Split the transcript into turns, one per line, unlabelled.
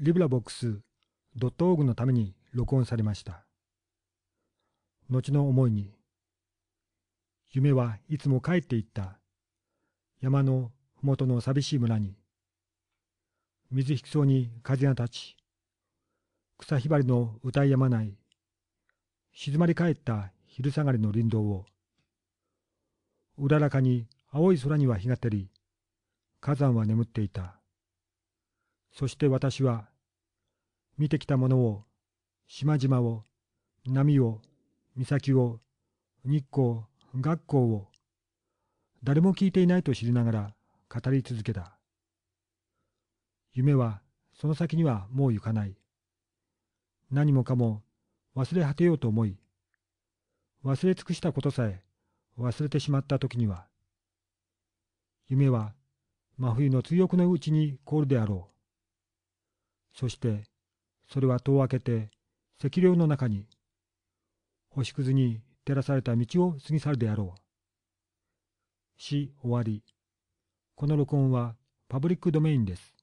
リブラボックス .org のために録音されました。後の思いに、夢はいつも帰っていった、山のふもとの寂しい村に、水引きそうに風が立ち、草ひばりの歌いやまない、静まり返った昼下がりの林道を、うららかに青い空には日が照り、火山は眠っていた。そして私は、見てきたものを、島々を、波を、岬を、日光、学校を、誰も聞いていないと知りながら語り続けた。夢はその先にはもう行かない。何もかも忘れ果てようと思い、忘れ尽くしたことさえ忘れてしまった時には、夢は真冬の追憶のうちに凍るであろう。そしてそれは戸を開けて赤稜の中に星屑に照らされた道を過ぎ去るであろう。し終わり。この録音はパブリックドメインです。